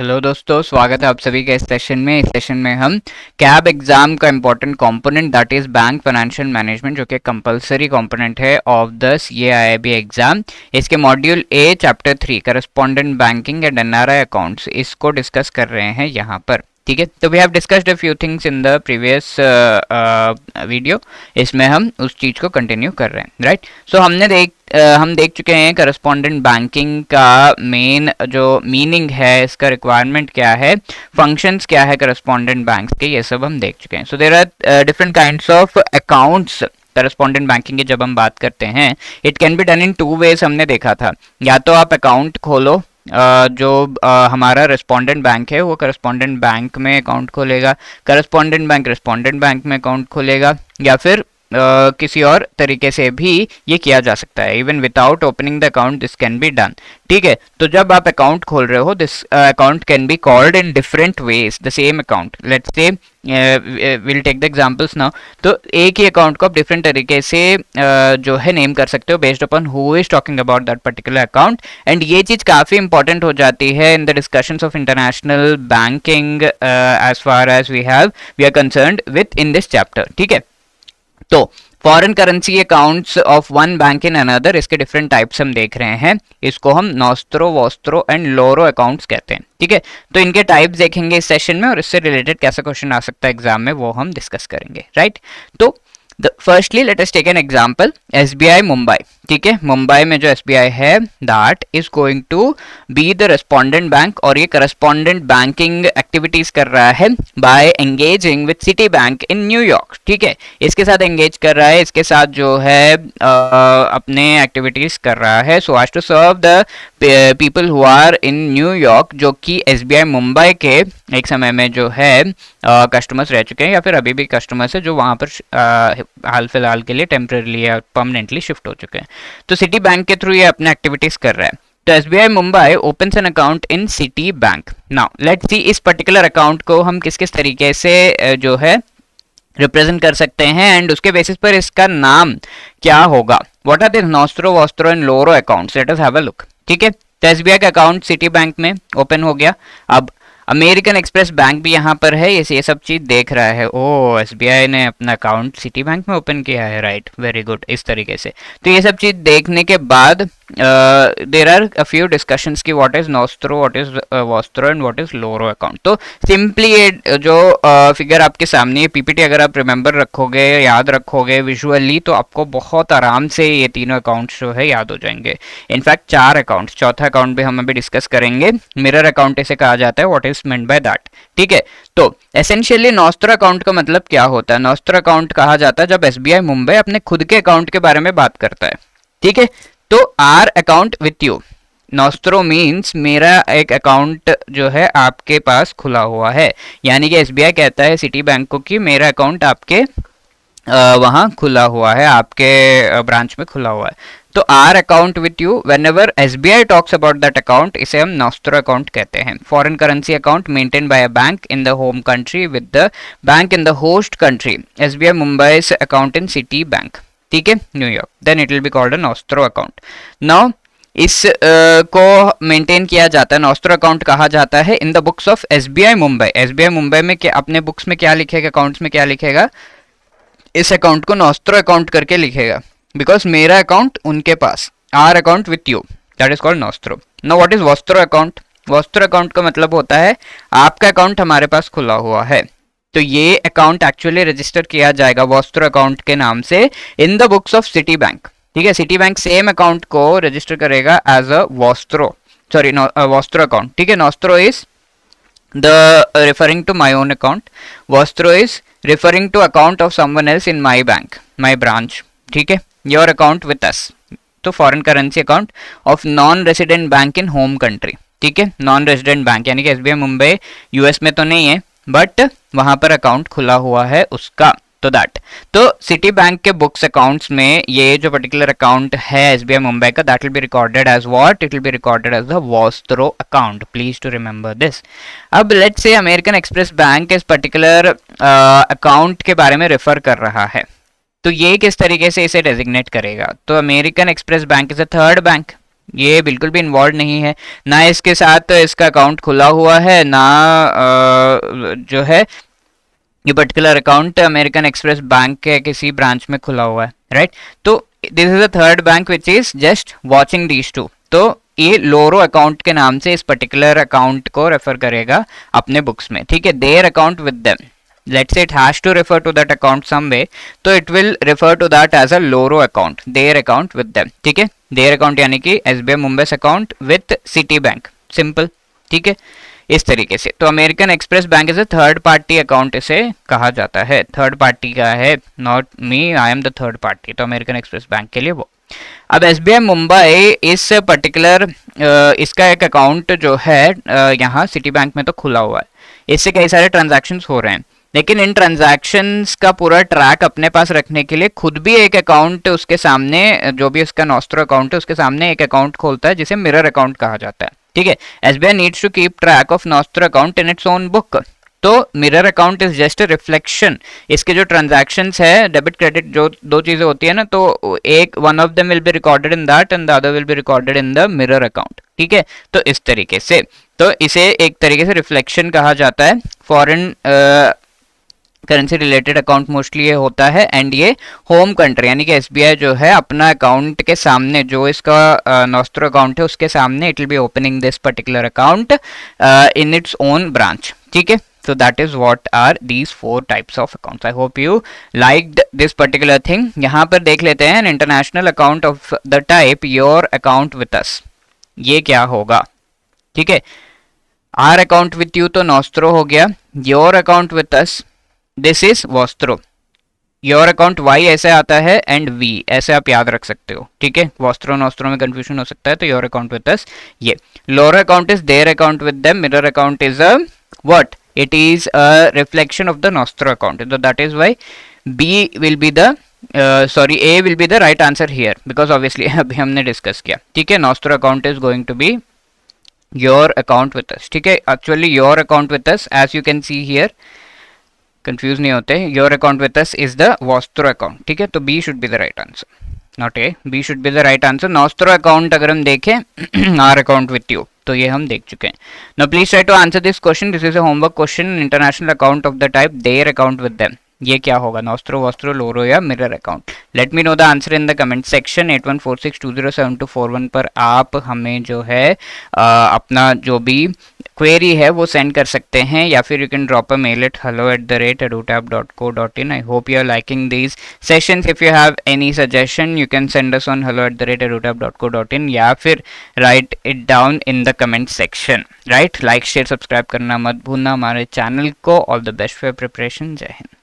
Hello दोस्तों स्वागत है आप सभी के इस सेशन में इस सेशन में हम कैब एग्जाम का important component that is bank financial management जो कि कंपलसरी कंपोनेंट है ऑफ द सी एग्जाम इसके module A chapter three correspondent banking and an accounts इसको डिस्कस कर रहे हैं यहाँ पर ठीक है तो we have discussed a few things in the previous video इसमें हम उस चीज़ को कंटिन्यू कर रहे हैं राइट right? सो so, हमने देख uh, हम देख चुके हैं करस्पॉन्डेंट बैंकिंग का मेन जो मीनिंग है इसका रिक्वायरमेंट क्या है फंक्शंस क्या है करस्पॉन्डेंट बैंक के ये सब हम देख चुके हैं so there are different kinds of accounts correspondent banking की जब हम बात करते हैं it can be done in two ways हमने देखा था या तो आप अकाउंट खोलो जो हमारा रिस्पोंडेंट बैंक है वो करस्पॉन्डेंट बैंक में अकाउंट खोलेगा करस्पॉन्डेंट बैंक रिस्पोंडेंट बैंक में अकाउंट खोलेगा या फिर किसी और तरीके से भी ये किया जा सकता है even without opening the account this can be done ठीक है तो जब आप अकाउंट खोल रहे हो this account can be called in different ways the same account let's say will take the examples now तो एक ही अकाउंट को आप डिफरेंट तरीके से uh, जो है नेम कर सकते हो based upon who is talking about that particular account and ये चीज़ काफ़ी इंपॉर्टेंट हो जाती है in the discussions of international banking as far as we have we are concern with in this chapter ठीक है तो foreign currency accounts of one bank in another इसके डिफरेंट टाइप्स हम देख रहे हैं इसको हम nostro vostro and loro accounts कहते हैं ठीक है तो इनके टाइप्स देखेंगे इस सेशन में और इससे रिलेटेड कैसा क्वेश्चन आ सकता है एग्जाम में वो हम डिस्कस करेंगे राइट तो firstly let's take an example S B I Mumbai ठीक है मुंबई में जो एस बी आई है that is going to be the respondent bank और ये करस्पॉन्डेंट बैंकिंग एक्टिविटीज कर रहा है by engaging with Citi bank in न्यूयॉर्क ठीक है इसके साथ एंगेज कर रहा है इसके साथ जो है आ, अपने एक्टिविटीज कर रहा है सो आज to serve the people who are in New York जो कि एस बी आई मुंबई के एक समय में जो है कस्टमर्स रह चुके हैं या फिर अभी भी कस्टमर्स है जो वहाँ पर हाल फिलहाल के लिए टेम्परेली या परमानेंटली शिफ्ट हो चुके हैं तो सिटी बैंक के थ्रू ये अपने एक्टिविटीज़ कर रहा है तो S B I Mumbai open an account in city bank now let see इस पर्टिकुलर अकाउंट को हम किस किस तरीके से जो है रिप्रेजेंट कर सकते हैं एंड उसके बेसिस पर इसका नाम क्या होगा what are this nostro vostro and loro account let's have a look ठीक है तो एस बी आई का अकाउंट सिटी बैंक में ओपन हो गया अब अमेरिकन एक्सप्रेस बैंक भी यहाँ पर है ये ये सब चीज़ देख रहा है ओ एस ने अपना अकाउंट सिटी बैंक में ओपन किया है राइट वेरी गुड इस तरीके से तो ये सब चीज़ देखने के बाद there are a few discussion की what is nostro what is is and what is loro account तो सिंपली ये uh, जो फिगर uh, आपके सामने है पीपीटी अगर आप रिमेंबर रखोगे याद रखोगे विजुअली तो आपको बहुत आराम से ये तीनों अकाउंट्स जो है याद हो जाएंगे इनफैक्ट चार अकाउंट चौथा अकाउंट भी हम अभी डिस्कस करेंगे मिरर अकाउंट इसे कहा जाता है what is meant by that ठीक है तो एसेंशियली नॉस्त्र अकाउंट का मतलब क्या होता है नॉस्त्र अकाउंट कहा जाता है जब एस बी आई मुंबई अपने खुद के अकाउंट के बारे में बात करता है ठीक है तो our account with you nostro means मेरा एक अकाउंट जो है आपके पास खुला हुआ है यानी कि एसबीआई कहता है सिटी बैंक को कि मेरा अकाउंट आपके वहाँ खुला हुआ है आपके ब्रांच में खुला हुआ है तो our account with you whenever S B I talks about that account इसे हम नोस्त्रो अकाउंट कहते हैं foreign currency account maintain by a bank in the home country with the bank in the host country S B I Mumbai account in city bank ठीक है New York then it will be called nostro account now इस uh, को maintain किया जाता है nostro account कहा जाता है in the books of S Mumbai I Mumbai में क्या अपने बुक्स में क्या लिखेगा अकाउंट्स में क्या लिखेगा इस अकाउंट को नॉस्ट्रो अकाउंट करके लिखेगा बिकॉज मेरा अकाउंट उनके पास our account with you that is called nostro no what is vostro account vostro account का मतलब होता है आपका अकाउंट हमारे पास खुला हुआ है तो ये अकाउंट एक्चुअली रजिस्टर किया जाएगा वॉस्त्र अकाउंट के नाम से in the books of Citi bank ठीक है सिटी बैंक सेम अकाउंट को रजिस्टर करेगा as a vostro sorry vostro account ठीक है nostro is the referring to my own account vostro is referring to account of someone else in my bank my branch ठीक है your account with us तो foreign currency account of non resident bank in home country ठीक है non resident bank यानी कि S Mumbai US में तो नहीं है बट वहां पर अकाउंट खुला हुआ है उसका तो दैट तो सिटी बैंक के बुक्स अकाउंट्स में ये जो पर्टिकुलर अकाउंट है एस बी आई मुंबई का that will be recorded as what it will be recorded as the vostro account please to remember this अब let say American Express bank इस particular account uh, के बारे में refer कर रहा है तो ये किस तरीके से इसे डेजिग्नेट करेगा तो American Express bank is a third bank ये बिल्कुल भी इन्वॉल्व नहीं है ना इसके साथ इसका अकाउंट खुला हुआ है ना आ, जो है ये particular account American Express bank के किसी ब्रांच में खुला हुआ है राइट तो this is a third bank which is just watching these two तो ये लोरो अकाउंट के नाम से इस पर्टिकुलर अकाउंट को रेफर करेगा अपने बुक्स में ठीक है their account with them let's say it has to refer to that account some way so it will refer to that as a loro account their account with them ठीक है their account yani ki SBI mumbai's account with Citibank simple ठीक है इस तरीके से तो American Express bank is a third party account इसे कहा जाता है थर्ड पार्टी का है not me I am the third party तो अमेरिकन एक्सप्रेस बैंक के लिए वो अब एस मुंबई इस पर्टिकुलर इसका एक अकाउंट जो है यहाँ सिटी बैंक में तो खुला हुआ है इससे कई सारे ट्रांजैक्शंस हो रहे हैं लेकिन इन ट्रांजेक्शन का पूरा ट्रैक अपने पास रखने के लिए खुद भी एक अकाउंट उसके सामने जो भी उसका नॉस्ट्रो अकाउंट है उसके सामने एक अकाउंट खोलता है जिसे मिरर अकाउंट कहा जाता है ठीक है S B I needs to keep track of nostro account in its own book तो mirror account is just reflection इसके जो ट्रांजेक्शन है डेबिट क्रेडिट जो दो चीज़ें होती है ना तो एक one of them will be recorded in that and the other will be recorded in the mirror account ठीक है तो इस तरीके से तो इसे एक तरीके से रिफ्लेक्शन कहा जाता है foreign currency related account mostly ये होता है एंड ये होम कंट्री यानी कि एस जो है अपना अकाउंट के सामने जो इसका नोस्त्रो uh, अकाउंट है उसके सामने it will be opening this particular account in its own branch ठीक है so that is what are these four types of account I hope you like this particular thing यहाँ पर देख लेते हैं international account of the type your account with us ये क्या होगा ठीक है आर अकाउंट विथ यू तो नोस्त्रो हो गया your account with us this is vostro your account why ऐसे आता है एंड वी ऐसे आप याद रख सकते हो ठीक है वॉस्त्रो नॉस्त्रो में कंफ्यूजन हो सकता है तो योर अकाउंट विद दस ये loro account is their account with them mirror account is a what it is a reflection of the nostro account तो that is why B will be the sorry A will be the right answer here because obviously अभी हमने discuss किया ठीक है nostro account is going to be your account with us ठीक है actually your account with us as you can see here confuse नहीं होते your account with us is the vostro account ठीक है तो B should be the right answer not A B should be the right answer nostro account अगर हम देखें are account with you तो ये हम देख चुके हैं no please try to answer this question this is a homework question international account of the type their account with them ये क्या होगा नोस्ट्रो वोस्ट्रो लोरो या mirror account let me know the answer in the comment section at one four six two zero seven two four one पर आप हमें जो है आ, अपना जो भी क्वेरी है वो सेंड कर सकते हैं या फिर you can drop a mail at hello at the rate edutap dot co dot in I hope you are liking these session if you have any suggestion you can send us on hello at the rate edutap dot co dot in या फिर write it down in the comment section write like share subscribe करना मत भूलना हमारे channel को all the best for preparation जय हिंद